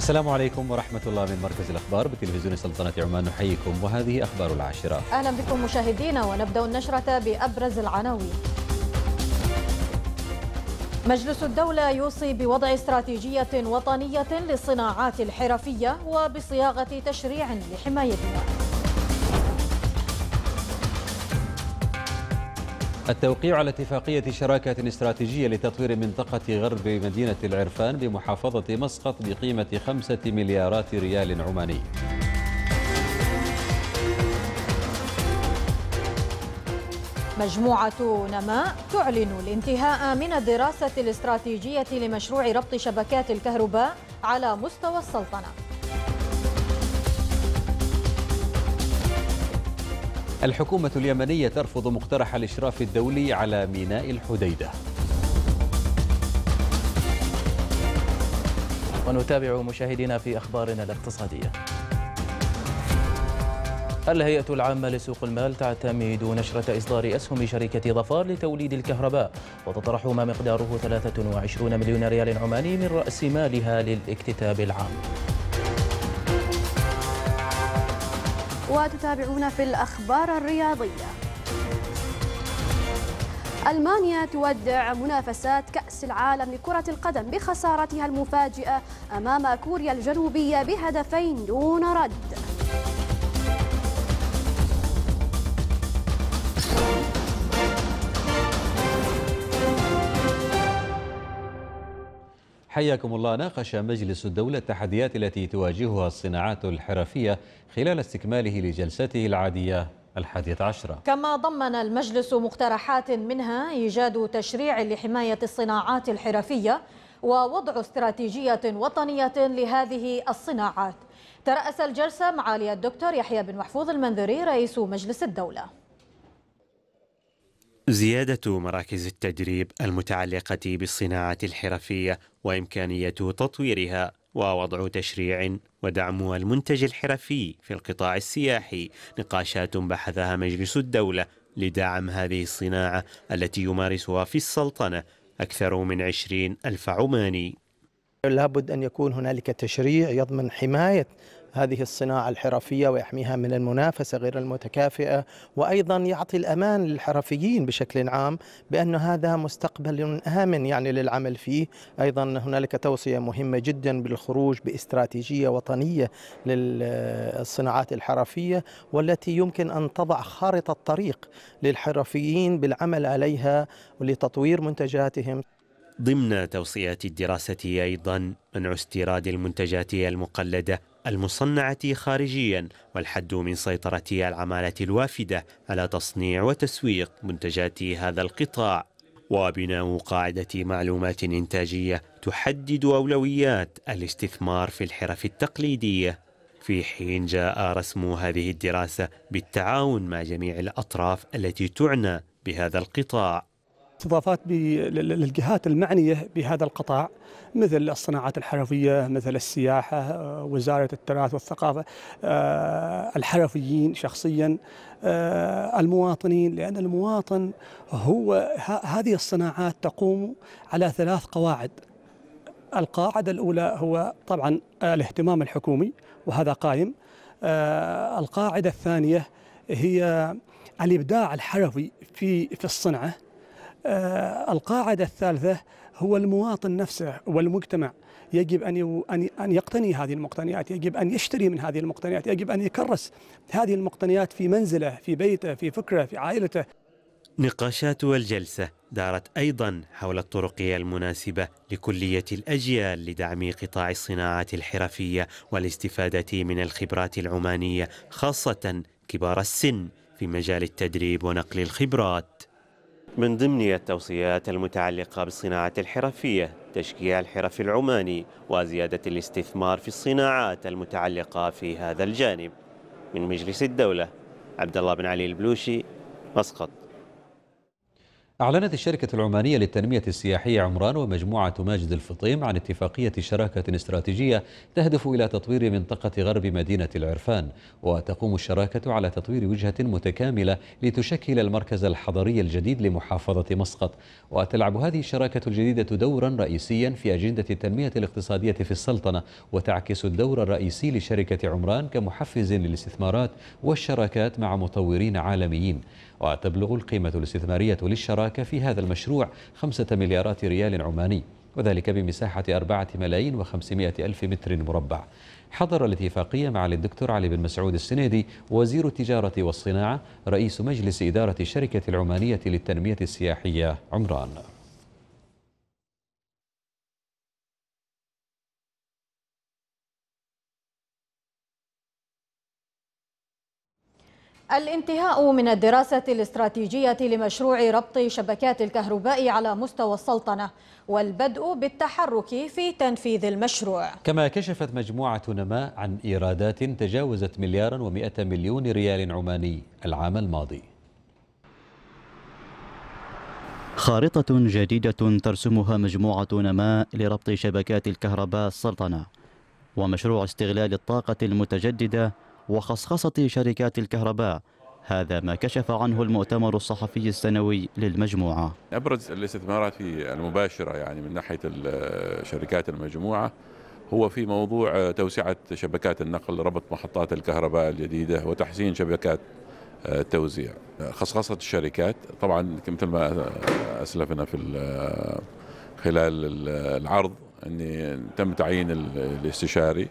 السلام عليكم ورحمة الله من مركز الأخبار بتلفزيون سلطنة عمان نحييكم وهذه أخبار العاشرة أهلا بكم مشاهدينا ونبدأ النشرة بأبرز العناوين مجلس الدولة يوصي بوضع استراتيجية وطنية للصناعات الحرفية وبصياغة تشريع لحمايتها التوقيع على اتفاقية شراكة استراتيجية لتطوير منطقة غرب مدينة العرفان بمحافظة مسقط بقيمة خمسة مليارات ريال عماني مجموعة نماء تعلن الانتهاء من الدراسة الاستراتيجية لمشروع ربط شبكات الكهرباء على مستوى السلطنة الحكومة اليمنية ترفض مقترح الإشراف الدولي على ميناء الحديدة ونتابع مشاهدينا في أخبارنا الاقتصادية الهيئة العامة لسوق المال تعتمد نشرة إصدار أسهم شركة ظفار لتوليد الكهرباء وتطرح ما مقداره 23 مليون ريال عماني من رأس مالها للاكتتاب العام وتتابعون في الأخبار الرياضية ألمانيا تودع منافسات كأس العالم لكرة القدم بخسارتها المفاجئة أمام كوريا الجنوبية بهدفين دون رد حياكم الله ناقش مجلس الدولة التحديات التي تواجهها الصناعات الحرفية خلال استكماله لجلسته العادية الحادية عشرة كما ضمن المجلس مقترحات منها إيجاد تشريع لحماية الصناعات الحرفية ووضع استراتيجية وطنية لهذه الصناعات ترأس الجلسة معالي الدكتور يحيى بن محفوظ المنذري رئيس مجلس الدولة زيادة مراكز التدريب المتعلقة بالصناعة الحرفية وإمكانية تطويرها ووضع تشريع ودعم المنتج الحرفي في القطاع السياحي نقاشات بحثها مجلس الدولة لدعم هذه الصناعة التي يمارسها في السلطنة أكثر من عشرين ألف عماني لابد أن يكون هنالك تشريع يضمن حماية هذه الصناعة الحرفية ويحميها من المنافسة غير المتكافئة وأيضا يعطي الأمان للحرفيين بشكل عام بأن هذا مستقبل آمن يعني للعمل فيه أيضا هنالك توصية مهمة جدا بالخروج باستراتيجية وطنية للصناعات الحرفية والتي يمكن أن تضع خارطة طريق للحرفيين بالعمل عليها ولتطوير منتجاتهم ضمن توصيات الدراسة أيضا منع استيراد المنتجات المقلدة المصنعة خارجيا والحد من سيطرة العمالة الوافدة على تصنيع وتسويق منتجات هذا القطاع وبناء قاعدة معلومات إنتاجية تحدد أولويات الاستثمار في الحرف التقليدية في حين جاء رسم هذه الدراسة بالتعاون مع جميع الأطراف التي تعنى بهذا القطاع استضافات للجهات المعنية بهذا القطاع مثل الصناعات الحرفية مثل السياحة آه، وزارة التراث والثقافة آه، الحرفيين شخصيا آه، المواطنين لأن المواطن هو هذه الصناعات تقوم على ثلاث قواعد القاعدة الأولى هو طبعا الاهتمام الحكومي وهذا قائم القاعدة الثانية هي الابداع الحرفي في في الصنعه آه، القاعدة الثالثة هو المواطن نفسه والمجتمع يجب أن أن يقتني هذه المقتنيات، يجب أن يشتري من هذه المقتنيات، يجب أن يكرس هذه المقتنيات في منزله، في بيته، في فكره، في عائلته. نقاشات والجلسة دارت أيضا حول الطرق المناسبة لكلية الأجيال لدعم قطاع الصناعات الحرفية والاستفادة من الخبرات العمانية خاصة كبار السن في مجال التدريب ونقل الخبرات. من ضمن التوصيات المتعلقة بالصناعة الحرفية تشكيع الحرف العماني وزيادة الاستثمار في الصناعات المتعلقة في هذا الجانب من مجلس الدولة عبد الله بن علي البلوشي مسقط أعلنت الشركة العمانية للتنمية السياحية عمران ومجموعة ماجد الفطيم عن اتفاقية شراكة استراتيجية تهدف إلى تطوير منطقة غرب مدينة العرفان وتقوم الشراكة على تطوير وجهة متكاملة لتشكل المركز الحضري الجديد لمحافظة مسقط وتلعب هذه الشراكة الجديدة دورا رئيسيا في أجندة التنمية الاقتصادية في السلطنة وتعكس الدور الرئيسي لشركة عمران كمحفز للاستثمارات والشراكات مع مطورين عالميين وتبلغ القيمة الاستثمارية للشراكة المشاركة في هذا المشروع خمسة مليارات ريال عماني وذلك بمساحة أربعة ملايين وخمسمائة ألف متر مربع حضر الاتفاقية مع الدكتور علي بن مسعود السنيدي وزير التجارة والصناعة رئيس مجلس إدارة الشركة العمانية للتنمية السياحية عمران الانتهاء من الدراسة الاستراتيجية لمشروع ربط شبكات الكهرباء على مستوى السلطنة والبدء بالتحرك في تنفيذ المشروع كما كشفت مجموعة نماء عن إيرادات تجاوزت مليارا ومئة مليون ريال عماني العام الماضي خارطة جديدة ترسمها مجموعة نماء لربط شبكات الكهرباء السلطنة ومشروع استغلال الطاقة المتجددة وخصخصة شركات الكهرباء هذا ما كشف عنه المؤتمر الصحفي السنوي للمجموعة أبرز الاستثمارات في المباشرة يعني من ناحية شركات المجموعة هو في موضوع توسعة شبكات النقل ربط محطات الكهرباء الجديدة وتحسين شبكات التوزيع خصخصة الشركات طبعا مثل ما أسلفنا في خلال العرض أن تم تعيين الاستشاري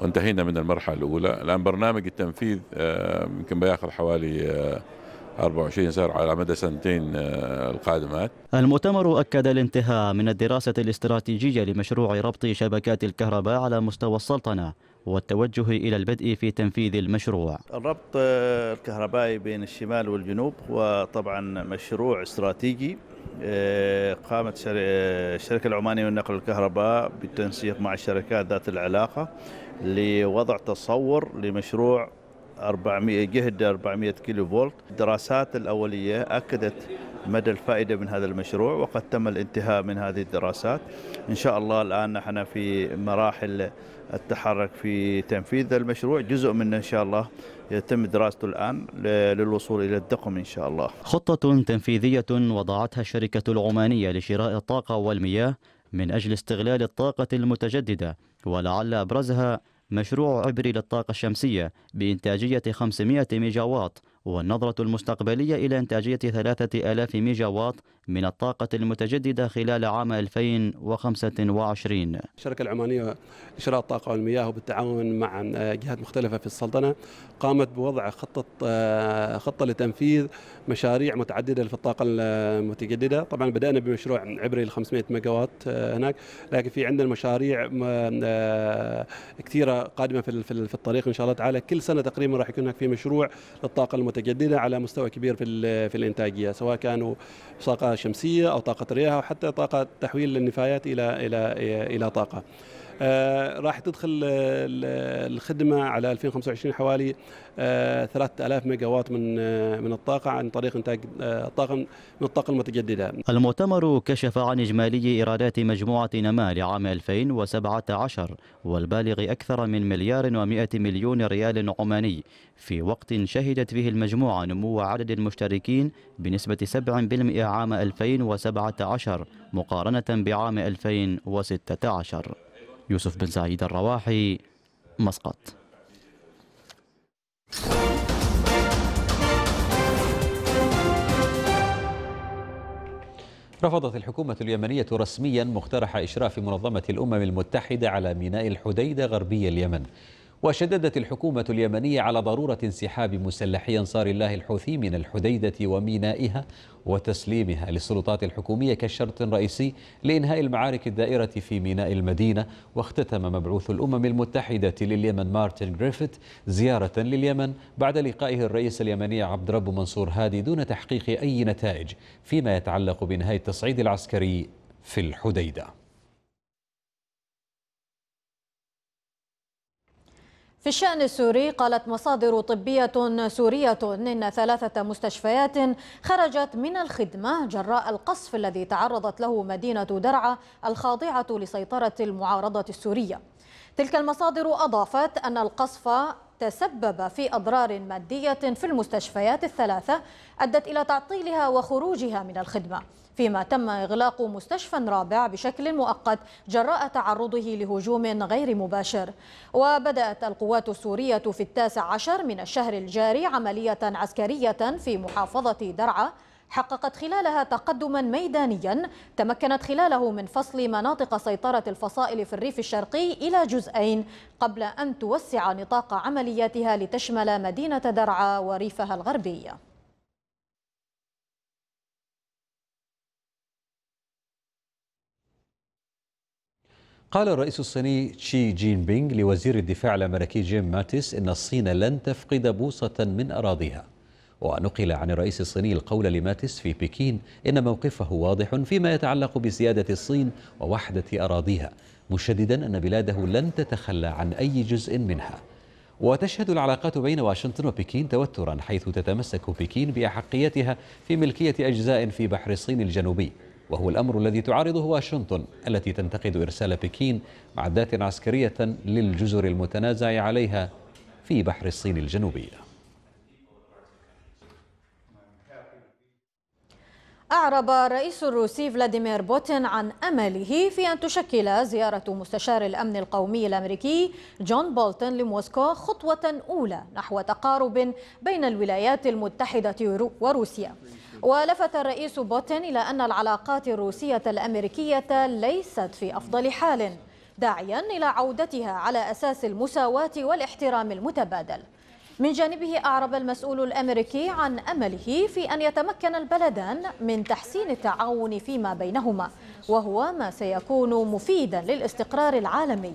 وانتهينا من المرحله الاولى الان برنامج التنفيذ آه، يمكن بياخذ حوالي 24 آه، شهر على مدى سنتين آه، القادمات المؤتمر أكد الانتهاء من الدراسة الاستراتيجية لمشروع ربط شبكات الكهرباء على مستوى السلطنة والتوجه إلى البدء في تنفيذ المشروع الربط الكهربائي بين الشمال والجنوب هو طبعا مشروع استراتيجي قامت الشركة العمانية للنقل الكهرباء بالتنسيق مع الشركات ذات العلاقة لوضع تصور لمشروع 400 جهد 400 كيلو فولت الدراسات الأولية أكدت مدى الفائدة من هذا المشروع وقد تم الانتهاء من هذه الدراسات إن شاء الله الآن نحن في مراحل التحرك في تنفيذ المشروع جزء منه إن شاء الله يتم دراسته الآن للوصول إلى الدقم إن شاء الله خطة تنفيذية وضعتها الشركة العمانية لشراء الطاقة والمياه من أجل استغلال الطاقة المتجددة ولعل أبرزها مشروع عبري للطاقة الشمسية بإنتاجية 500 ميجاوات والنظرة المستقبلية إلى إنتاجية 3000 ميجا واط من الطاقة المتجددة خلال عام 2025 الشركة العمانية لشراء الطاقة والمياه وبالتعاون مع جهات مختلفة في السلطنة قامت بوضع خطة آه، خطة لتنفيذ مشاريع متعددة في الطاقة المتجددة طبعا بدأنا بمشروع عبري ل 500 ميجاوات آه، هناك لكن في عندنا مشاريع آه، كثيرة قادمة في الطريق إن شاء الله تعالى كل سنة تقريبا راح يكون هناك في مشروع للطاقة المتجددة متجدده على مستوى كبير في في الانتاجيه سواء كانوا طاقه شمسيه او طاقه رياح او حتى طاقه تحويل النفايات الى الى الى, إلى طاقه آه، راح تدخل الخدمه على 2025 حوالي 3000 ميجا وات من آه، من الطاقه عن طريق انتاج الطاقه آه، من الطاقه المتجدده. المؤتمر كشف عن اجمالي ايرادات مجموعه نما لعام 2017 والبالغ اكثر من مليار و100 مليون ريال عماني في وقت شهدت فيه المجموعه نمو عدد المشتركين بنسبه 7% عام 2017 مقارنه بعام 2016. يوسف بن سعيد الرواحي مسقط رفضت الحكومة اليمنية رسميا مقترح إشراف منظمة الأمم المتحدة على ميناء الحديدة غربي اليمن وشددت الحكومة اليمنية على ضرورة انسحاب مسلحي أنصار الله الحوثي من الحديدة ومينائها وتسليمها للسلطات الحكومية كشرط رئيسي لإنهاء المعارك الدائرة في ميناء المدينة واختتم مبعوث الأمم المتحدة لليمن مارتن جريفيث زيارة لليمن بعد لقائه الرئيس اليمني عبد رب منصور هادي دون تحقيق أي نتائج فيما يتعلق بنهاية التصعيد العسكري في الحديده في الشأن السوري قالت مصادر طبية سورية إن ثلاثة مستشفيات خرجت من الخدمة جراء القصف الذي تعرضت له مدينة درعا الخاضعة لسيطرة المعارضة السورية تلك المصادر أضافت أن القصف تسبب في أضرار مادية في المستشفيات الثلاثة أدت إلى تعطيلها وخروجها من الخدمة فيما تم إغلاق مستشفى رابع بشكل مؤقت جراء تعرضه لهجوم غير مباشر وبدأت القوات السورية في التاسع عشر من الشهر الجاري عملية عسكرية في محافظة درعا حققت خلالها تقدما ميدانيا تمكنت خلاله من فصل مناطق سيطرة الفصائل في الريف الشرقي إلى جزئين قبل أن توسع نطاق عملياتها لتشمل مدينة درعا وريفها الغربي قال الرئيس الصيني تشي جين بينغ لوزير الدفاع الأمريكي جيم ماتيس إن الصين لن تفقد بوصة من أراضيها ونقل عن الرئيس الصيني القول لماتيس في بكين إن موقفه واضح فيما يتعلق بسيادة الصين ووحدة أراضيها مشددا أن بلاده لن تتخلى عن أي جزء منها وتشهد العلاقات بين واشنطن وبكين توترا حيث تتمسك بكين بأحقيتها في ملكية أجزاء في بحر الصين الجنوبي وهو الأمر الذي تعارضه واشنطن التي تنتقد إرسال بكين معدات عسكرية للجزر المتنازع عليها في بحر الصين الجنوبي أعرب الرئيس الروسي فلاديمير بوتين عن أمله في أن تشكل زيارة مستشار الأمن القومي الأمريكي جون بولتون لموسكو خطوة أولى نحو تقارب بين الولايات المتحدة وروسيا ولفت الرئيس بوتين إلى أن العلاقات الروسية الأمريكية ليست في أفضل حال داعيا إلى عودتها على أساس المساواة والاحترام المتبادل من جانبه أعرب المسؤول الأمريكي عن أمله في أن يتمكن البلدان من تحسين التعاون فيما بينهما وهو ما سيكون مفيدا للاستقرار العالمي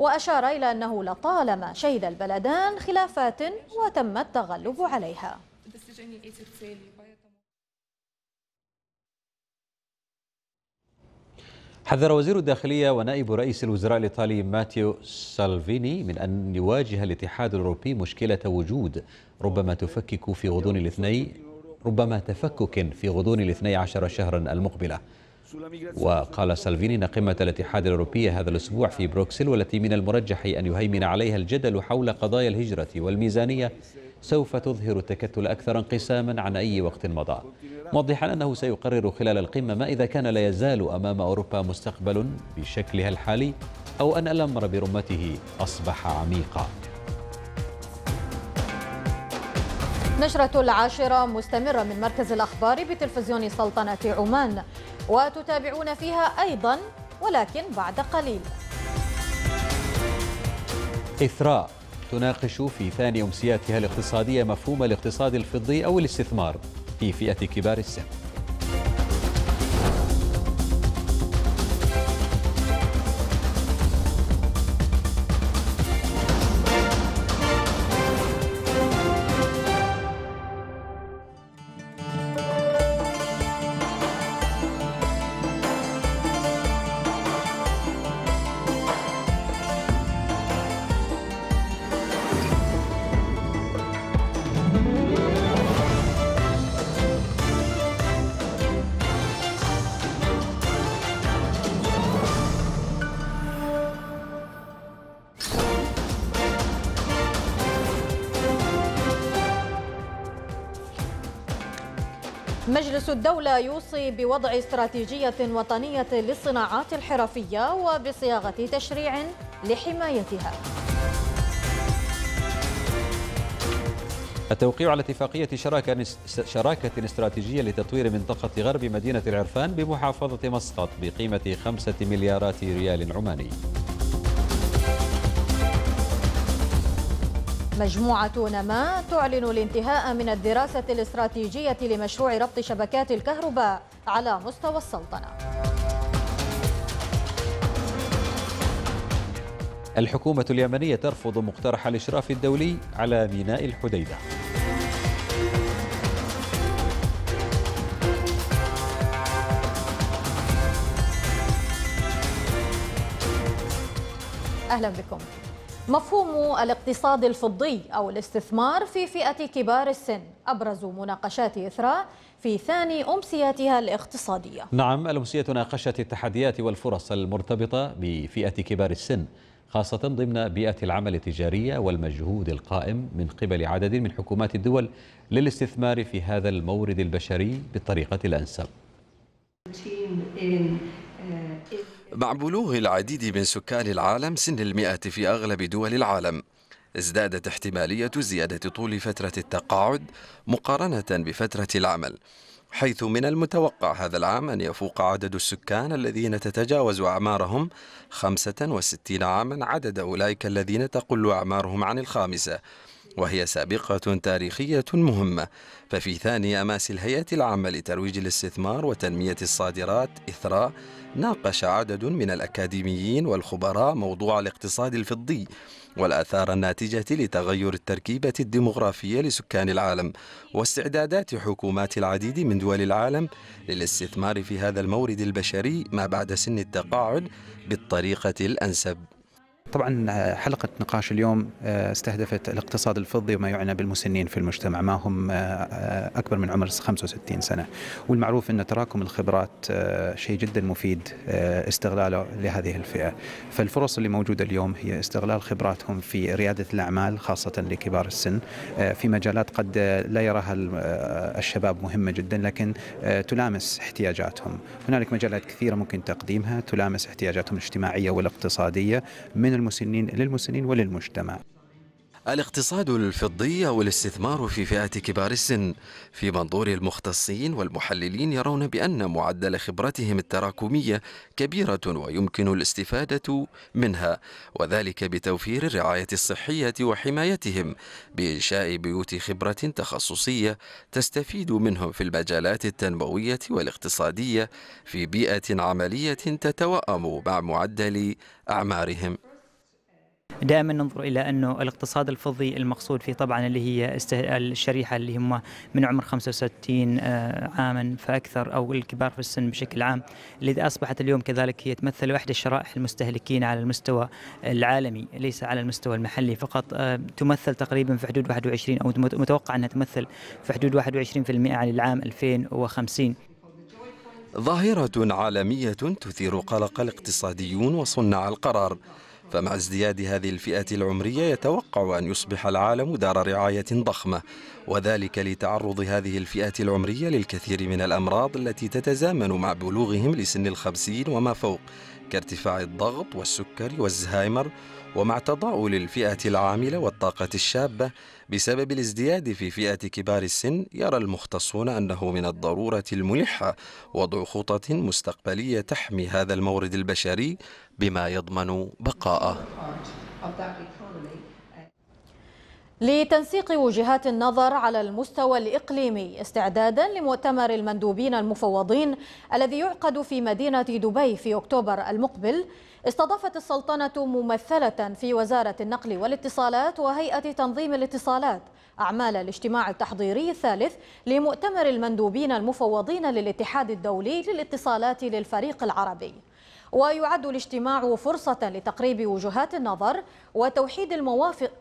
وأشار إلى أنه لطالما شهد البلدان خلافات وتم التغلب عليها حذر وزير الداخلية ونائب رئيس الوزراء الإيطالي ماتيو سالفيني من أن يواجه الاتحاد الأوروبي مشكلة وجود ربما تفكك في غضون الاثنين ربما تفكك في غضون الاثني عشر شهرا المقبلة وقال سالفيني أن قمة الاتحاد الأوروبي هذا الأسبوع في بروكسل والتي من المرجح أن يهيمن عليها الجدل حول قضايا الهجرة والميزانية سوف تظهر التكتل أكثر انقساما عن أي وقت مضى موضحا أنه سيقرر خلال القمة ما إذا كان لا يزال أمام أوروبا مستقبل بشكلها الحالي أو أن الأمر برمته أصبح عميقا نشرة العاشرة مستمرة من مركز الأخبار بتلفزيون سلطنة عمان وتتابعون فيها أيضا ولكن بعد قليل إثراء تناقش في ثاني أمسياتها الاقتصادية مفهوم الاقتصاد الفضي أو الاستثمار في فئة كبار السن مجلس الدولة يوصي بوضع استراتيجية وطنية للصناعات الحرفية وبصياغة تشريع لحمايتها. التوقيع على اتفاقية شراكة, شراكة استراتيجية لتطوير منطقة غرب مدينة العرفان بمحافظة مسقط بقيمة خمسة مليارات ريال عماني مجموعة نما تعلن الانتهاء من الدراسة الاستراتيجية لمشروع ربط شبكات الكهرباء على مستوى السلطنة. الحكومة اليمنية ترفض مقترح الإشراف الدولي على ميناء الحديدة. أهلا بكم. مفهوم الاقتصاد الفضي أو الاستثمار في فئة كبار السن أبرز مناقشات إثراء في ثاني أمسياتها الاقتصادية نعم الأمسية ناقشت التحديات والفرص المرتبطة بفئة كبار السن خاصة ضمن بيئة العمل التجارية والمجهود القائم من قبل عدد من حكومات الدول للاستثمار في هذا المورد البشري بالطريقة الأنسب مع بلوغ العديد من سكان العالم سن المئة في أغلب دول العالم ازدادت احتمالية زيادة طول فترة التقاعد مقارنة بفترة العمل حيث من المتوقع هذا العام أن يفوق عدد السكان الذين تتجاوز أعمارهم 65 عاما عدد أولئك الذين تقل أعمارهم عن الخامسة وهي سابقة تاريخية مهمة ففي ثاني أماس الهيئة العامة لترويج الاستثمار وتنمية الصادرات إثراء ناقش عدد من الأكاديميين والخبراء موضوع الاقتصاد الفضي والآثار الناتجة لتغير التركيبة الديمغرافية لسكان العالم واستعدادات حكومات العديد من دول العالم للاستثمار في هذا المورد البشري ما بعد سن التقاعد بالطريقة الأنسب طبعا آه، حلقة نقاش اليوم آه، استهدفت الاقتصاد الفضي وما يعنى بالمسنين في المجتمع ما هم آه، أكبر من عمر 65 سنة والمعروف أن تراكم الخبرات شيء جدا مفيد استغلاله لهذه الفئة فالفرص اللي موجودة اليوم هي استغلال خبراتهم في ريادة الأعمال خاصة لكبار السن في مجالات قد لا يراها الشباب مهمة جدا لكن تلامس احتياجاتهم هنالك مجالات كثيرة ممكن تقديمها تلامس احتياجاتهم الاجتماعية والاقتصادية من المسنين للمسنين وللمجتمع الاقتصاد الفضي أو الاستثمار في فئة كبار السن في منظور المختصين والمحللين يرون بأن معدل خبرتهم التراكمية كبيرة ويمكن الاستفادة منها وذلك بتوفير الرعاية الصحية وحمايتهم بإنشاء بيوت خبرة تخصصية تستفيد منهم في المجالات التنموية والاقتصادية في بيئة عملية تتوأم مع معدل أعمارهم دائما ننظر الى انه الاقتصاد الفضي المقصود فيه طبعا اللي هي الشريحه اللي هم من عمر 65 آه، عاما فاكثر او الكبار في السن بشكل عام اللي اصبحت اليوم كذلك هي تمثل واحده الشرائح المستهلكين على المستوى العالمي ليس على المستوى المحلي فقط آه، تمثل تقريبا في حدود 21 او متوقع انها تمثل في حدود 21% عن العام 2050 ظاهرة عالمية تثير قلق الاقتصاديون وصناع القرار فمع ازدياد هذه الفئة العمرية يتوقع أن يصبح العالم دار رعاية ضخمة وذلك لتعرض هذه الفئة العمرية للكثير من الأمراض التي تتزامن مع بلوغهم لسن الخمسين وما فوق كارتفاع الضغط والسكر والزهايمر ومع تضاؤل الفئة العاملة والطاقة الشابة بسبب الازدياد في فئة كبار السن يرى المختصون أنه من الضرورة الملحة وضع خطط مستقبلية تحمي هذا المورد البشري بما يضمن بقاءه لتنسيق وجهات النظر على المستوى الإقليمي استعدادا لمؤتمر المندوبين المفوضين الذي يعقد في مدينة دبي في أكتوبر المقبل استضافت السلطنة ممثلة في وزارة النقل والاتصالات وهيئة تنظيم الاتصالات أعمال الاجتماع التحضيري الثالث لمؤتمر المندوبين المفوضين للاتحاد الدولي للاتصالات للفريق العربي ويعد الاجتماع فرصة لتقريب وجهات النظر وتوحيد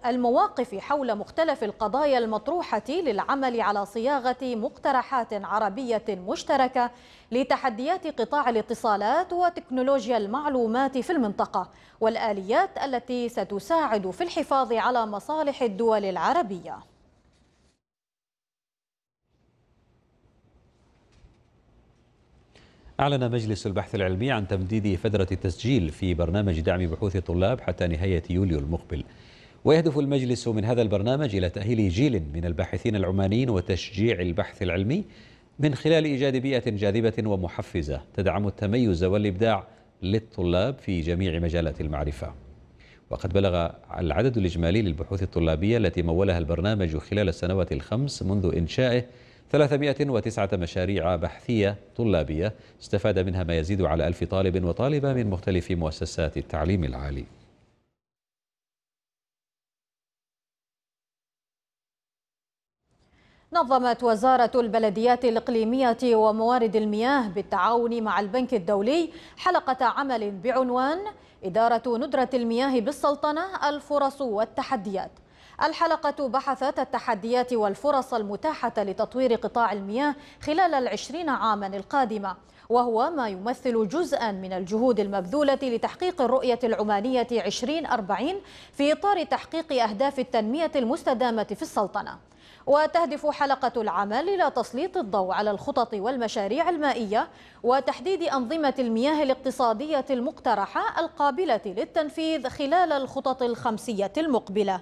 المواقف حول مختلف القضايا المطروحة للعمل على صياغة مقترحات عربية مشتركة لتحديات قطاع الاتصالات وتكنولوجيا المعلومات في المنطقة والآليات التي ستساعد في الحفاظ على مصالح الدول العربية أعلن مجلس البحث العلمي عن تمديد فترة التسجيل في برنامج دعم بحوث الطلاب حتى نهاية يوليو المقبل ويهدف المجلس من هذا البرنامج إلى تأهيل جيل من الباحثين العمانيين وتشجيع البحث العلمي من خلال إيجاد بيئة جاذبة ومحفزة تدعم التميز والإبداع للطلاب في جميع مجالات المعرفة وقد بلغ العدد الإجمالي للبحوث الطلابية التي مولها البرنامج خلال السنوات الخمس منذ إنشائه 309 مشاريع بحثية طلابية استفاد منها ما يزيد على ألف طالب وطالبة من مختلف مؤسسات التعليم العالي نظمت وزارة البلديات الإقليمية وموارد المياه بالتعاون مع البنك الدولي حلقة عمل بعنوان إدارة ندرة المياه بالسلطنة الفرص والتحديات الحلقة بحثت التحديات والفرص المتاحة لتطوير قطاع المياه خلال العشرين عاما القادمة وهو ما يمثل جزءا من الجهود المبذولة لتحقيق الرؤية العمانية 2040 في إطار تحقيق أهداف التنمية المستدامة في السلطنة وتهدف حلقة العمل إلى تسليط الضوء على الخطط والمشاريع المائية وتحديد أنظمة المياه الاقتصادية المقترحة القابلة للتنفيذ خلال الخطط الخمسية المقبلة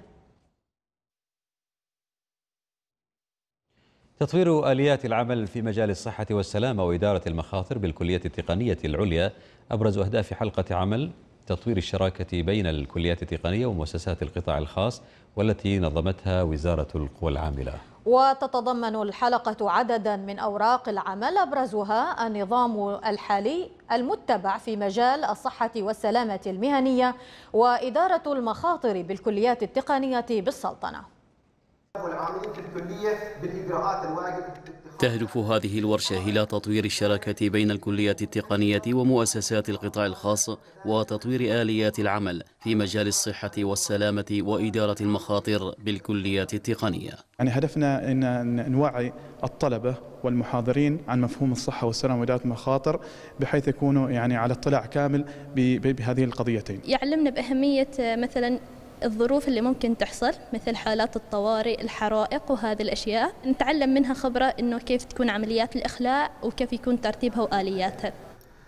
تطوير آليات العمل في مجال الصحة والسلامة وإدارة المخاطر بالكلية التقنية العليا أبرز أهداف حلقة عمل تطوير الشراكة بين الكليات التقنية ومؤسسات القطاع الخاص والتي نظمتها وزارة القوى العاملة وتتضمن الحلقة عددا من أوراق العمل أبرزها النظام الحالي المتبع في مجال الصحة والسلامة المهنية وإدارة المخاطر بالكليات التقنية بالسلطنة تهدف هذه الورشة إلى تطوير الشراكة بين الكليات التقنية ومؤسسات القطاع الخاص وتطوير آليات العمل في مجال الصحة والسلامة وإدارة المخاطر بالكليات التقنية يعني هدفنا أن نوعي الطلبة والمحاضرين عن مفهوم الصحة والسلامة وإدارة المخاطر بحيث يكونوا يعني على اطلاع كامل بهذه القضيتين يعلمنا بأهمية آه، مثلا الظروف اللي ممكن تحصل مثل حالات الطوارئ الحرائق وهذه الأشياء نتعلم منها خبرة أنه كيف تكون عمليات الإخلاء وكيف يكون ترتيبها وآلياتها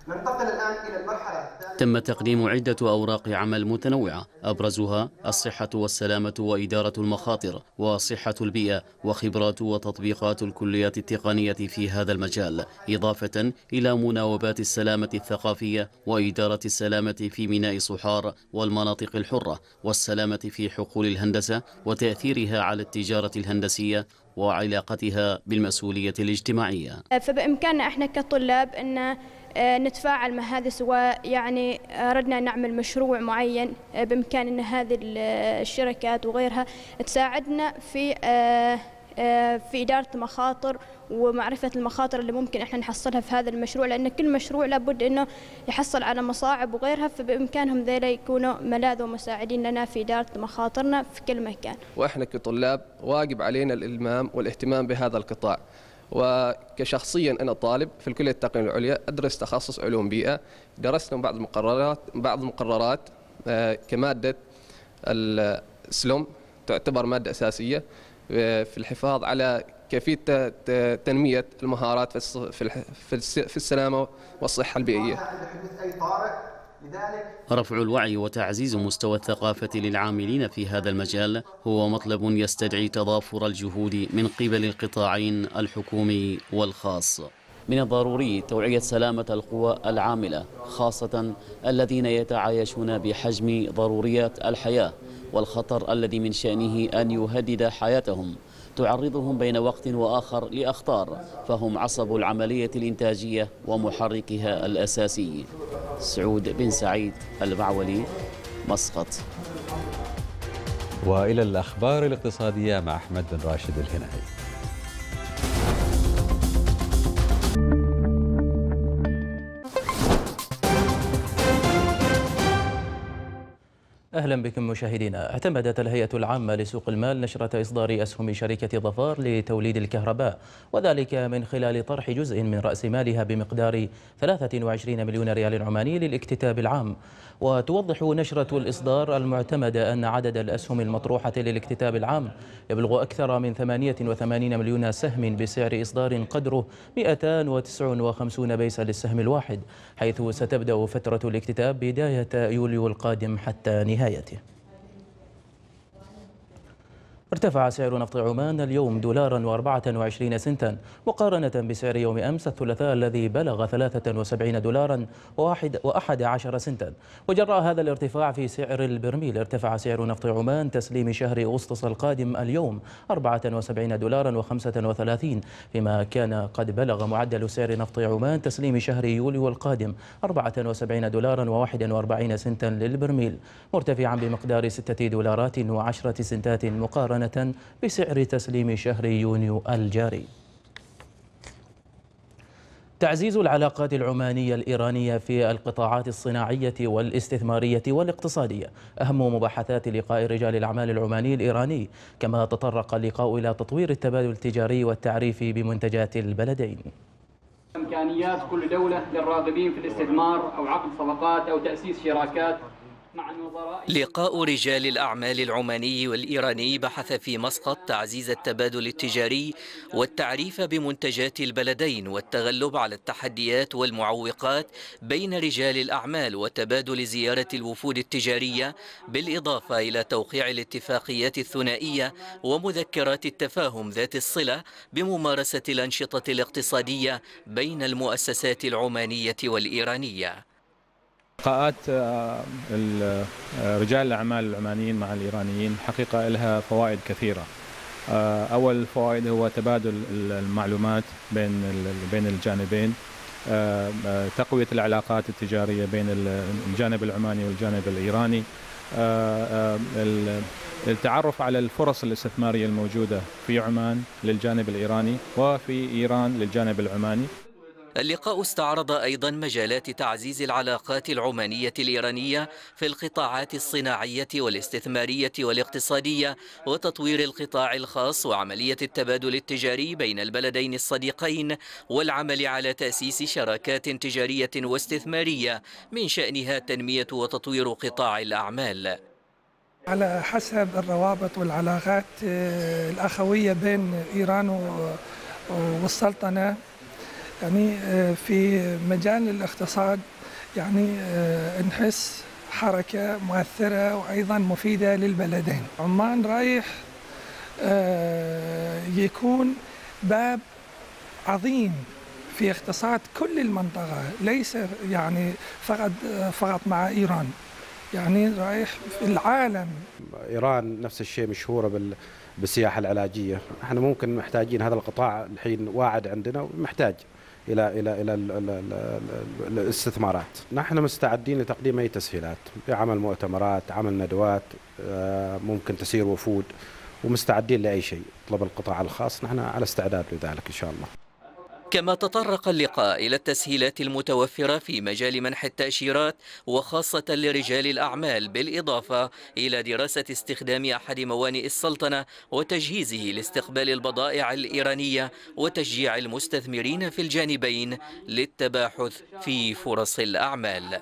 ننتقل الآن إلى المرحلة تم تقديم عدة أوراق عمل متنوعة أبرزها الصحة والسلامة وإدارة المخاطر وصحة البيئة وخبرات وتطبيقات الكليات التقنية في هذا المجال إضافة إلى مناوبات السلامة الثقافية وإدارة السلامة في ميناء صحار والمناطق الحرة والسلامة في حقول الهندسة وتأثيرها على التجارة الهندسية وعلاقتها بالمسؤولية الاجتماعية فبإمكاننا إحنا كطلاب أن آه، نتفاعل مع هذا سواء يعني أردنا نعمل مشروع معين آه، بإمكان أن هذه الشركات وغيرها تساعدنا في آه، في إدارة مخاطر ومعرفة المخاطر اللي ممكن احنا نحصلها في هذا المشروع لأن كل مشروع لابد أنه يحصل على مصاعب وغيرها فبإمكانهم ذيلا يكونوا ملاذ ومساعدين لنا في إدارة مخاطرنا في كل مكان وإحنا كطلاب واجب علينا الإلمام والاهتمام بهذا القطاع وكشخصيا انا طالب في الكليه التقنيه العليا ادرس تخصص علوم بيئه درست بعض المقررات بعض المقررات آه، كماده السلوم تعتبر ماده اساسيه آه، في الحفاظ على كيفيه تنميه المهارات في السلامه والصحه البيئيه. رفع الوعي وتعزيز مستوى الثقافة للعاملين في هذا المجال هو مطلب يستدعي تضافر الجهود من قبل القطاعين الحكومي والخاص من الضروري توعية سلامة القوى العاملة خاصة الذين يتعايشون بحجم ضروريات الحياة والخطر الذي من شأنه أن يهدد حياتهم تعرضهم بين وقت وآخر لأخطار فهم عصب العملية الإنتاجية ومحركها الأساسي سعود بن سعيد المعولي مسقط وإلى الأخبار الاقتصادية مع أحمد بن راشد الهنائي أهلا بكم مشاهدينا اعتمدت الهيئة العامة لسوق المال نشرة إصدار أسهم شركة ظفار لتوليد الكهرباء وذلك من خلال طرح جزء من رأس مالها بمقدار 23 مليون ريال عماني للاكتتاب العام وتوضح نشرة الإصدار المعتمدة أن عدد الأسهم المطروحة للاكتتاب العام يبلغ أكثر من 88 مليون سهم بسعر إصدار قدره 259 بيسا للسهم الواحد حيث ستبدأ فترة الاكتتاب بداية يوليو القادم حتى نهايته ارتفع سعر نفط عمان اليوم دولارا و24 سنتا مقارنة بسعر يوم أمس الثلاثاء الذي بلغ 73 دولارا و11 سنتا وجراء هذا الارتفاع في سعر البرميل ارتفع سعر نفط عمان تسليم شهر أغسطس القادم اليوم 74 دولارا و35 فيما كان قد بلغ معدل سعر نفط عمان تسليم شهر يوليو القادم 74 دولارا و41 سنتا للبرميل مرتفعا بمقدار 6 دولارات و10 سنتات مقارنة بسعر تسليم شهر يونيو الجاري تعزيز العلاقات العمانية الإيرانية في القطاعات الصناعية والاستثمارية والاقتصادية أهم مباحثات لقاء رجال الأعمال العماني الإيراني كما تطرق اللقاء إلى تطوير التبادل التجاري والتعريف بمنتجات البلدين إمكانيات كل دولة للراغبين في الاستثمار أو عقد صفقات أو تأسيس شراكات لقاء رجال الأعمال العماني والإيراني بحث في مسقط تعزيز التبادل التجاري والتعريف بمنتجات البلدين والتغلب على التحديات والمعوقات بين رجال الأعمال وتبادل زيارة الوفود التجارية بالإضافة إلى توقيع الاتفاقيات الثنائية ومذكرات التفاهم ذات الصلة بممارسة الأنشطة الاقتصادية بين المؤسسات العمانية والإيرانية لقاءات آه، آه، رجال الأعمال العمانيين مع الإيرانيين حقيقة لها فوائد كثيرة آه، أول الفوائد هو تبادل المعلومات بين بين الجانبين تقوية العلاقات التجارية بين الجانب العماني والجانب الإيراني التعرف على الفرص الاستثمارية الموجودة في عمان للجانب الإيراني وفي إيران للجانب العماني اللقاء استعرض أيضا مجالات تعزيز العلاقات العمانية الإيرانية في القطاعات الصناعية والاستثمارية والاقتصادية وتطوير القطاع الخاص وعملية التبادل التجاري بين البلدين الصديقين والعمل على تأسيس شراكات تجارية واستثمارية من شأنها تنمية وتطوير قطاع الأعمال على حسب الروابط والعلاقات آه، الأخوية بين إيران والسلطنة يعني آه، في مجال الاقتصاد يعني آه، نحس حركة مؤثرة وأيضا مفيدة للبلدين عمان رايح آه، يكون باب عظيم في اقتصاد كل المنطقة ليس يعني فقط فقط مع إيران يعني رايح في العالم إيران نفس الشيء مشهورة بال بالسياحة العلاجية احنا ممكن محتاجين هذا القطاع الحين واعد عندنا ومحتاج الى الى الى الاستثمارات. نحن مستعدين لتقديم اي تسهيلات بعمل مؤتمرات، عمل ندوات، آه، ممكن تسير وفود ومستعدين لاي شيء، طلب القطاع الخاص نحن على استعداد لذلك ان شاء الله. كما تطرق اللقاء إلى التسهيلات المتوفرة في مجال منح التأشيرات وخاصة لرجال الأعمال بالإضافة إلى دراسة استخدام أحد موانئ السلطنة وتجهيزه لاستقبال البضائع الإيرانية وتشجيع المستثمرين في الجانبين للتباحث في فرص الأعمال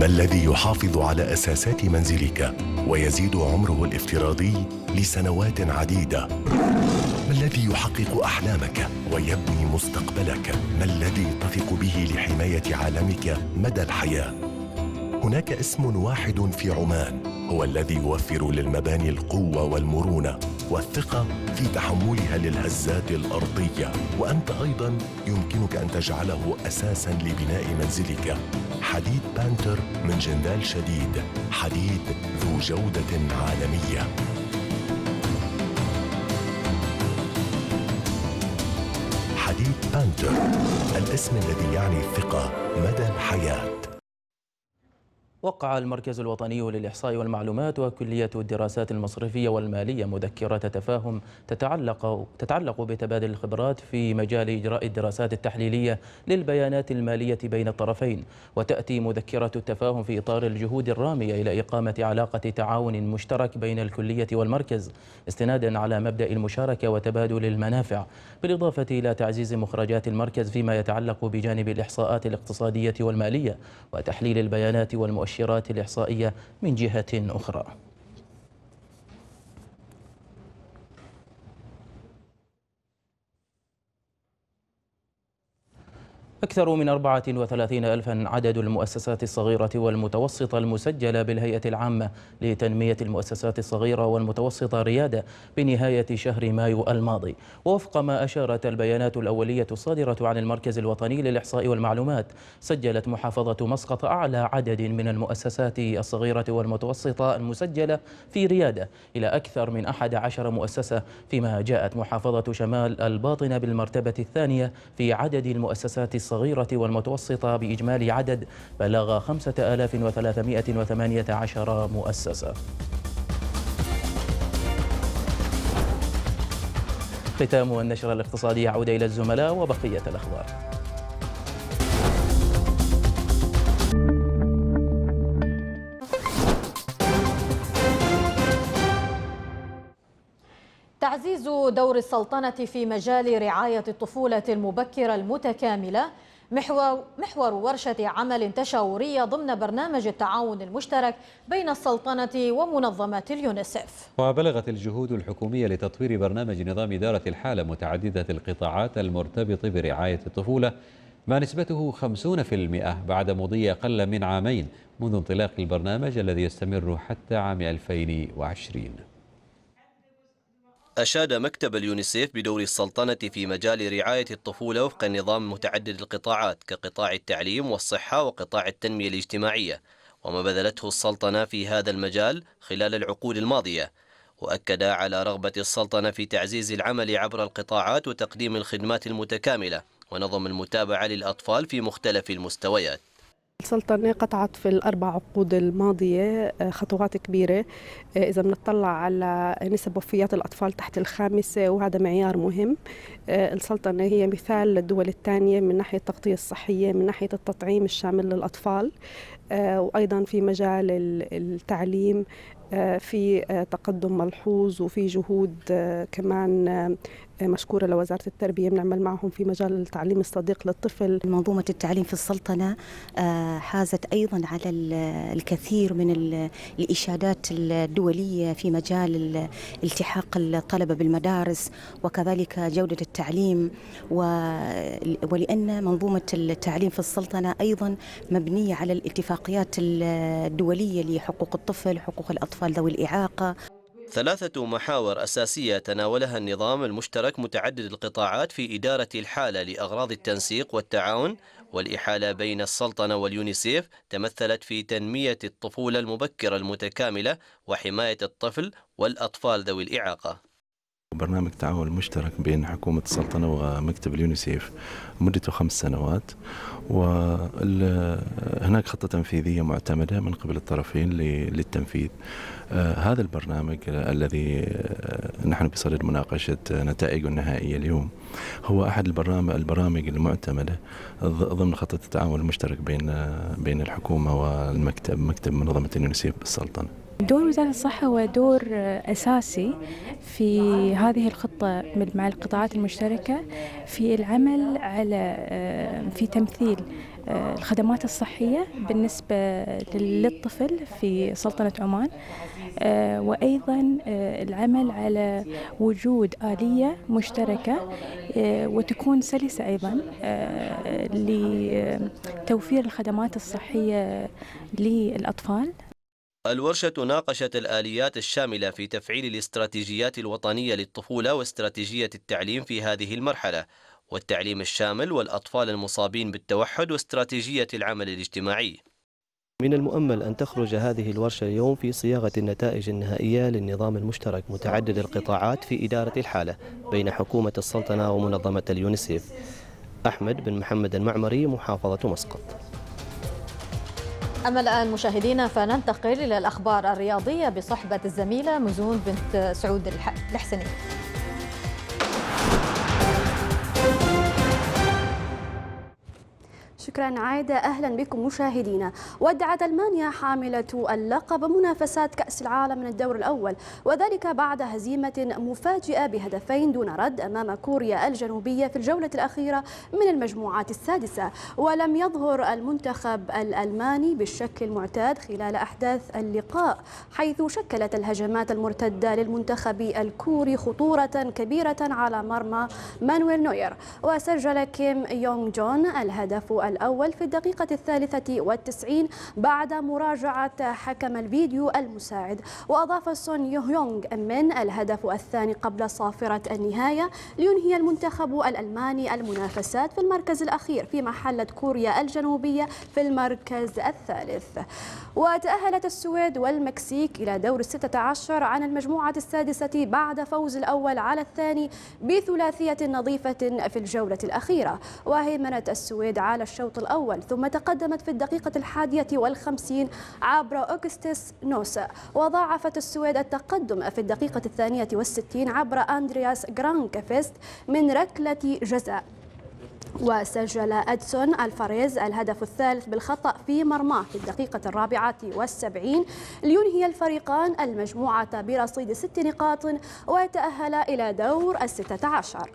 ما الذي يحافظ على أساسات منزلك ويزيد عمره الافتراضي لسنوات عديدة؟ الذي يحقق أحلامك ويبني مستقبلك ما الذي تثق به لحماية عالمك مدى الحياة هناك اسم واحد في عمان هو الذي يوفر للمباني القوة والمرونة والثقة في تحملها للهزات الأرضية وأنت أيضا يمكنك أن تجعله أساسا لبناء منزلك حديد بانتر من جندال شديد حديد ذو جودة عالمية بانتر الاسم الذي يعني الثقة مدى الحياة وقع المركز الوطني للإحصاء والمعلومات وكلية الدراسات المصرفية والمالية مذكرة تفاهم تتعلق, تتعلق بتبادل الخبرات في مجال إجراء الدراسات التحليلية للبيانات المالية بين الطرفين وتأتي مذكرة التفاهم في إطار الجهود الرامية إلى إقامة علاقة تعاون مشترك بين الكلية والمركز استنادا على مبدأ المشاركة وتبادل المنافع بالإضافة إلى تعزيز مخرجات المركز فيما يتعلق بجانب الإحصاءات الاقتصادية والمالية وتحليل البيانات والمؤشرات المؤشرات الإحصائية من جهة أخرى أكثر من 34 ألفا عدد المؤسسات الصغيرة والمتوسطة المسجلة بالهيئة العامة لتنمية المؤسسات الصغيرة والمتوسطة ريادة بنهاية شهر مايو الماضي ووفق ما أشارت البيانات الأولية الصادرة عن المركز الوطني للإحصاء والمعلومات سجلت محافظة مسقط أعلى عدد من المؤسسات الصغيرة والمتوسطة المسجلة في ريادة إلى أكثر من 11 مؤسسة فيما جاءت محافظة شمال الباطنة بالمرتبة الثانية في عدد المؤسسات الصغيرة الصغيرة والمتوسطة بإجمالي عدد بلغ 5318 مؤسسة ختام النشرة الاقتصادية عودة إلى الزملاء وبقية الأخبار تعزيز دور السلطنة في مجال رعاية الطفولة المبكرة المتكاملة محور ورشة عمل تشاورية ضمن برنامج التعاون المشترك بين السلطنة ومنظمات اليونسف وبلغت الجهود الحكومية لتطوير برنامج نظام إدارة الحالة متعددة القطاعات المرتبط برعاية الطفولة ما نسبته 50% بعد مضي أقل من عامين منذ انطلاق البرنامج الذي يستمر حتى عام 2020 أشاد مكتب اليونيسيف بدور السلطنة في مجال رعاية الطفولة وفق النظام متعدد القطاعات كقطاع التعليم والصحة وقطاع التنمية الاجتماعية وما بذلته السلطنة في هذا المجال خلال العقود الماضية وأكد على رغبة السلطنة في تعزيز العمل عبر القطاعات وتقديم الخدمات المتكاملة ونظم المتابعة للأطفال في مختلف المستويات السلطنة قطعت في الأربع عقود الماضية آه، خطوات كبيرة آه، إذا بنطلع على نسب وفيات الأطفال تحت الخامسة وهذا معيار مهم آه، السلطنة هي مثال للدول الثانية من ناحية التغطية الصحية من ناحية التطعيم الشامل للأطفال وأيضا في مجال التعليم في تقدم ملحوظ وفي جهود كمان مشكوره لوزاره التربيه بنعمل معهم في مجال التعليم الصديق للطفل منظومه التعليم في السلطنه آه، حازت ايضا على الكثير من الاشادات الدوليه في مجال التحاق الطلبه بالمدارس وكذلك جوده التعليم ولان منظومه التعليم في السلطنه ايضا مبنيه على الاتفاقيات الدوليه لحقوق الطفل حقوق الاطفال ذوي الاعاقه ثلاثة محاور أساسية تناولها النظام المشترك متعدد القطاعات في إدارة الحالة لأغراض التنسيق والتعاون والإحالة بين السلطنة واليونيسيف تمثلت في تنمية الطفولة المبكرة المتكاملة وحماية الطفل والأطفال ذوي الإعاقة برنامج تعاون مشترك بين حكومة السلطنة ومكتب اليونيسيف مدته خمس سنوات وهناك خطة تنفيذية معتمدة من قبل الطرفين للتنفيذ آه، هذا البرنامج الذي آه، نحن بصدد مناقشة نتائجه النهائية اليوم هو أحد البرامج البرامج المعتمدة ضمن خطة التعاون المشترك بين آه، بين الحكومة والمكتب مكتب منظمة اليونيسيف بالسلطنة دور وزارة الصحة هو دور أساسي في هذه الخطة مع القطاعات المشتركة في العمل على آه، في تمثيل آه، الخدمات الصحية بالنسبة للطفل في سلطنة عمان آه، وأيضا العمل على وجود آلية مشتركة وتكون سلسة أيضا لتوفير الخدمات الصحية للأطفال الورشة ناقشت الآليات الشاملة في تفعيل الاستراتيجيات الوطنية للطفولة واستراتيجية التعليم في هذه المرحلة والتعليم الشامل والأطفال المصابين بالتوحد واستراتيجية العمل الاجتماعي من المؤمل أن تخرج هذه الورشة اليوم في صياغة النتائج النهائية للنظام المشترك متعدد القطاعات في إدارة الحالة بين حكومة السلطنة ومنظمة اليونسيف أحمد بن محمد المعمري محافظة مسقط أما الآن مشاهدينا فننتقل إلى الأخبار الرياضية بصحبة الزميلة مزون بنت سعود الحسني شكرا عايدة أهلا بكم مشاهدينا ودعت ألمانيا حاملة اللقب منافسات كأس العالم من الدور الأول وذلك بعد هزيمة مفاجئة بهدفين دون رد أمام كوريا الجنوبية في الجولة الأخيرة من المجموعات السادسة ولم يظهر المنتخب الألماني بالشكل المعتاد خلال أحداث اللقاء حيث شكلت الهجمات المرتدة للمنتخب الكوري خطورة كبيرة على مرمى مانويل نوير وسجل كيم يونغ جون الهدف الأول في الدقيقة الثالثة والتسعين بعد مراجعة حكم الفيديو المساعد وأضاف سون يونغ من الهدف الثاني قبل صافرة النهاية لينهي المنتخب الألماني المنافسات في المركز الأخير في محلة كوريا الجنوبية في المركز الثالث وتأهلت السويد والمكسيك إلى دور الستة عشر عن المجموعة السادسة بعد فوز الأول على الثاني بثلاثية نظيفة في الجولة الأخيرة وهيمنت السويد على الشرق الشوط الأول ثم تقدمت في الدقيقة الحادية والخمسين عبر أوكستس نوسا وضاعفت السويد التقدم في الدقيقة الثانية والستين عبر أندرياس جرانكفيست من ركلة جزاء وسجل أدسون الفاريز الهدف الثالث بالخطأ في مرماه في الدقيقة الرابعة والسبعين لينهي الفريقان المجموعة برصيد ست نقاط وتأهل إلى دور الستة عشر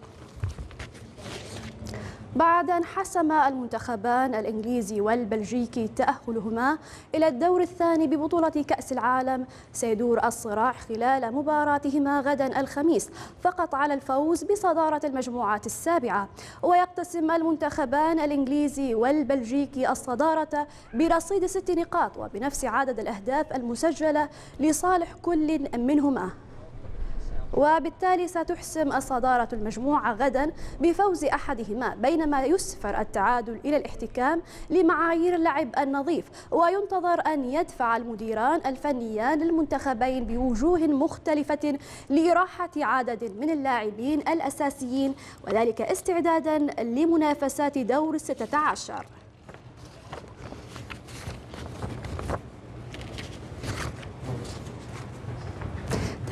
بعد أن حسم المنتخبان الإنجليزي والبلجيكي تأهلهما إلى الدور الثاني ببطولة كأس العالم سيدور الصراع خلال مباراتهما غدا الخميس فقط على الفوز بصدارة المجموعات السابعة ويقتسم المنتخبان الإنجليزي والبلجيكي الصدارة برصيد ست نقاط وبنفس عدد الأهداف المسجلة لصالح كل منهما وبالتالي ستحسم الصدارة المجموعة غدا بفوز أحدهما بينما يسفر التعادل إلى الاحتكام لمعايير اللعب النظيف وينتظر أن يدفع المديران الفنيان للمنتخبين بوجوه مختلفة لإراحة عدد من اللاعبين الأساسيين وذلك استعدادا لمنافسات دور 16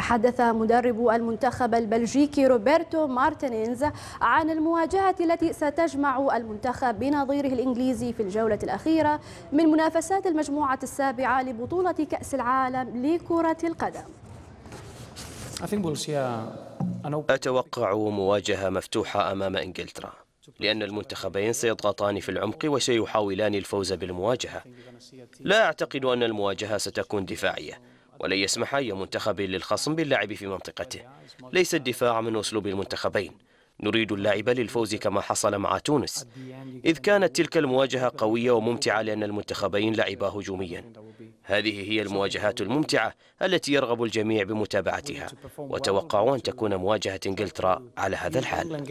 تحدث مدرب المنتخب البلجيكي روبرتو مارتينينز عن المواجهة التي ستجمع المنتخب بنظيره الإنجليزي في الجولة الأخيرة من منافسات المجموعة السابعة لبطولة كأس العالم لكرة القدم أتوقع مواجهة مفتوحة أمام إنجلترا لأن المنتخبين سيضغطان في العمق وسيحاولان الفوز بالمواجهة لا أعتقد أن المواجهة ستكون دفاعية ولن يسمح أي منتخب للخصم باللعب في منطقته ليس الدفاع من أسلوب المنتخبين نريد اللعب للفوز كما حصل مع تونس إذ كانت تلك المواجهة قوية وممتعة لأن المنتخبين لعبا هجوميا هذه هي المواجهات الممتعة التي يرغب الجميع بمتابعتها وتوقع أن تكون مواجهة إنجلترا على هذا الحال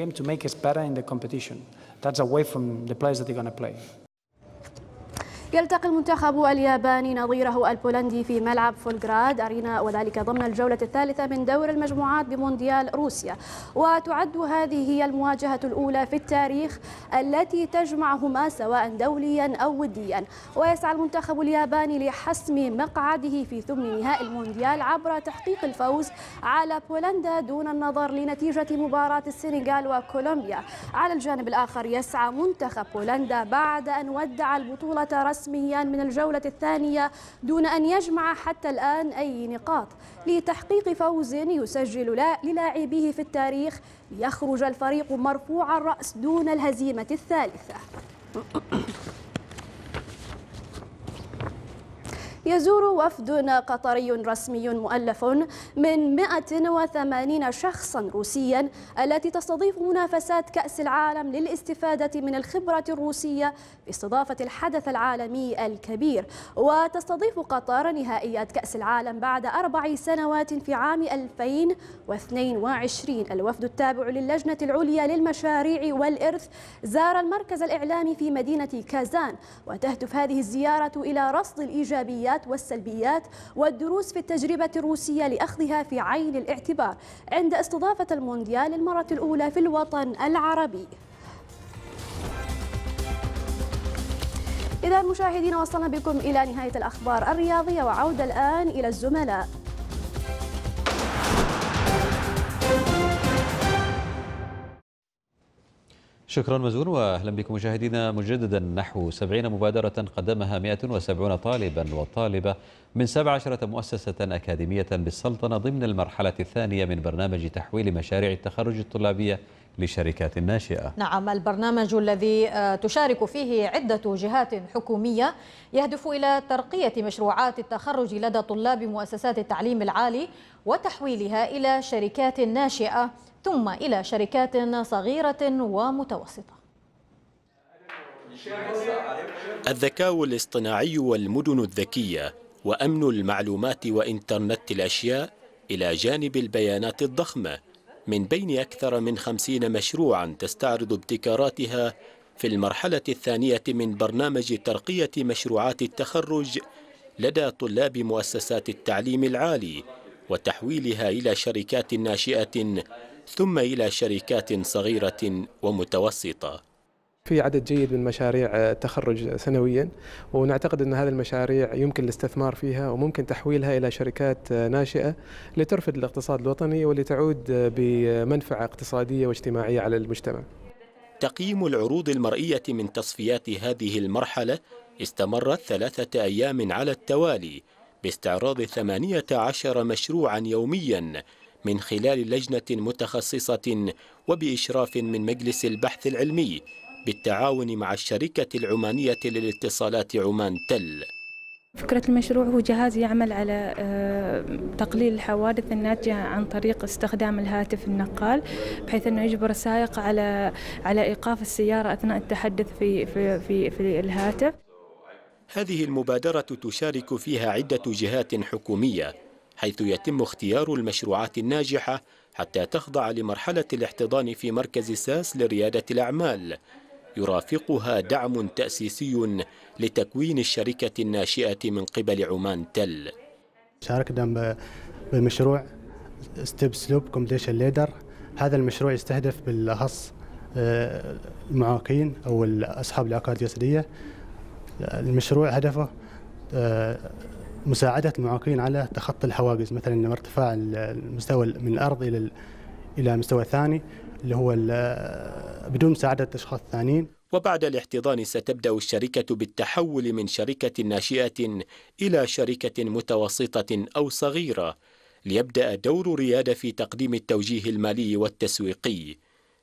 يلتقي المنتخب الياباني نظيره البولندي في ملعب فولغراد أرينا وذلك ضمن الجولة الثالثة من دور المجموعات بمونديال روسيا وتعد هذه هي المواجهة الأولى في التاريخ التي تجمعهما سواء دوليا أو وديا ويسعى المنتخب الياباني لحسم مقعده في ثمن نهائي المونديال عبر تحقيق الفوز على بولندا دون النظر لنتيجة مباراة السنغال وكولومبيا على الجانب الآخر يسعى منتخب بولندا بعد أن ودع البطولة رسم رسميا من الجولة الثانية دون أن يجمع حتى الآن أي نقاط لتحقيق فوز يسجل للاعبيه في التاريخ ليخرج الفريق مرفوع الرأس دون الهزيمة الثالثة يزور وفد قطري رسمي مؤلف من 180 شخصا روسيا التي تستضيف منافسات كأس العالم للاستفادة من الخبرة الروسية باستضافة الحدث العالمي الكبير وتستضيف قطر نهائيات كأس العالم بعد أربع سنوات في عام 2022 الوفد التابع للجنة العليا للمشاريع والإرث زار المركز الإعلامي في مدينة كازان وتهدف هذه الزيارة إلى رصد الإيجابيات الإيجابيات والسلبيات والدروس في التجربة الروسية لأخذها في عين الاعتبار عند استضافة المونديال للمرة الأولى في الوطن العربي إذا مشاهدينا وصلنا بكم إلى نهاية الأخبار الرياضية وعودة الآن إلى الزملاء شكرا مزور واهلا بكم مشاهدينا مجددا نحو 70 مبادره قدمها 170 طالبا وطالبه من 17 مؤسسه اكاديميه بالسلطنه ضمن المرحله الثانيه من برنامج تحويل مشاريع التخرج الطلابيه لشركات الناشئة نعم البرنامج الذي آه، تشارك فيه عدة جهات حكومية يهدف إلى ترقية مشروعات التخرج لدى طلاب مؤسسات التعليم العالي وتحويلها إلى شركات ناشئة ثم إلى شركات صغيرة ومتوسطة الذكاء الاصطناعي والمدن الذكية وأمن المعلومات وإنترنت الأشياء إلى جانب البيانات الضخمة من بين أكثر من خمسين مشروعا تستعرض ابتكاراتها في المرحلة الثانية من برنامج ترقية مشروعات التخرج لدى طلاب مؤسسات التعليم العالي وتحويلها إلى شركات ناشئة ثم إلى شركات صغيرة ومتوسطة في عدد جيد من مشاريع تخرج سنويا ونعتقد ان هذه المشاريع يمكن الاستثمار فيها وممكن تحويلها الى شركات ناشئه لترفد الاقتصاد الوطني ولتعود بمنفعه اقتصاديه واجتماعيه على المجتمع. تقييم العروض المرئيه من تصفيات هذه المرحله استمرت ثلاثه ايام على التوالي باستعراض 18 مشروعا يوميا من خلال لجنة متخصصة وبإشراف من مجلس البحث العلمي بالتعاون مع الشركة العمانية للاتصالات عمان تل فكرة المشروع هو جهاز يعمل على آه، تقليل الحوادث الناتجة عن طريق استخدام الهاتف النقال بحيث انه يجبر السائق على على ايقاف السيارة اثناء التحدث في في في, الهاتف. هذه المبادرة تشارك فيها عدة جهات حكومية حيث يتم اختيار المشروعات الناجحة حتى تخضع لمرحلة الاحتضان في مركز ساس لريادة الأعمال يرافقها دعم تأسيسي لتكوين الشركة الناشئة من قبل عمان تل شاركنا بمشروع ستيب سلوب كومبليشن ليدر هذا المشروع يستهدف بالأخص آه، المعاقين أو أصحاب الأكاد الجسدية المشروع هدفه آه، مساعدة المعاقين على تخطي الحواجز مثلا لما ارتفاع المستوى من الأرض إلى إلى مستوى ثاني اللي هو بدون مساعدة أشخاص ثانيين وبعد الاحتضان ستبدأ الشركة بالتحول من شركة ناشئة إلى شركة متوسطة أو صغيرة ليبدأ دور ريادة في تقديم التوجيه المالي والتسويقي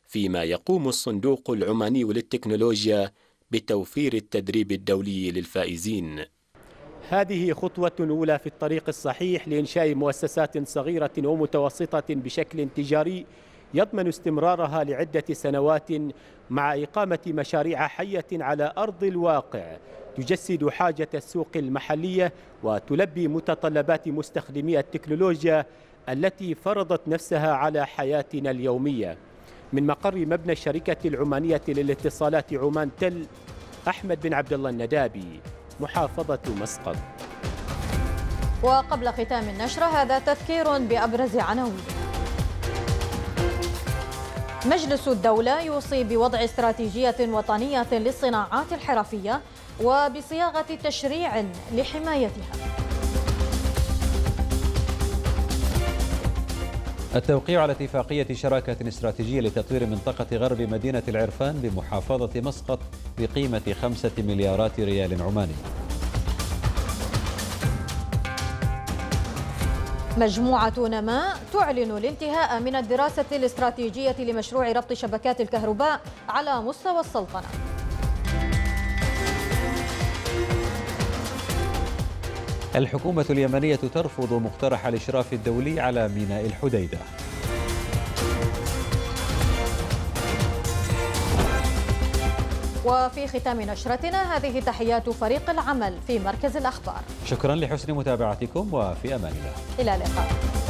فيما يقوم الصندوق العماني للتكنولوجيا بتوفير التدريب الدولي للفائزين هذه خطوة أولى في الطريق الصحيح لإنشاء مؤسسات صغيرة ومتوسطة بشكل تجاري يضمن استمرارها لعدة سنوات مع إقامة مشاريع حية على أرض الواقع تجسد حاجة السوق المحلية وتلبي متطلبات مستخدمي التكنولوجيا التي فرضت نفسها على حياتنا اليومية من مقر مبنى الشركة العمانية للاتصالات عمان تل أحمد بن عبد الله الندابي محافظة مسقط وقبل ختام النشرة هذا تذكير بأبرز عناوين مجلس الدولة يوصي بوضع استراتيجية وطنية للصناعات الحرفية وبصياغة تشريع لحمايتها التوقيع على اتفاقية شراكة استراتيجية لتطوير منطقة غرب مدينة العرفان بمحافظة مسقط بقيمة خمسة مليارات ريال عماني مجموعة نماء تعلن الانتهاء من الدراسة الاستراتيجية لمشروع ربط شبكات الكهرباء على مستوى السلطنة الحكومة اليمنية ترفض مقترح الإشراف الدولي على ميناء الحديدة وفي ختام نشرتنا هذه تحيات فريق العمل في مركز الأخبار شكرا لحسن متابعتكم وفي أمان الله إلى اللقاء